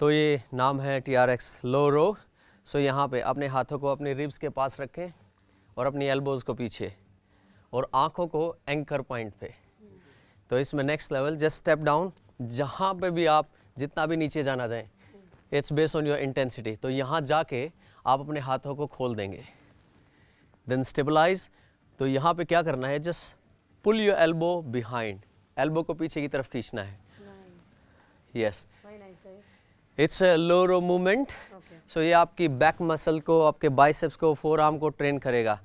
तो ये नाम है T R X low row so यहाँ पे अपने हाथों को अपने रिब्स के पास रखें और अपनी एल्बोज़ को पीछे और आँखों को एंकर पॉइंट पे तो इसमें next level just step down जहाँ पे भी आप जितना भी नीचे जाना जाए it's based on your intensity तो यहाँ जाके आप अपने हाथों को खोल देंगे देन स्टेबलाइज तो यहाँ पे क्या करना है just pull your elbow behind elbow को पीछे की तरफ खींचना है yes nice. yes. It's low row movement so ये आपकी बैक मसल को आपके बाइसेप्स को फोर आर्म को ट्रेन करेगा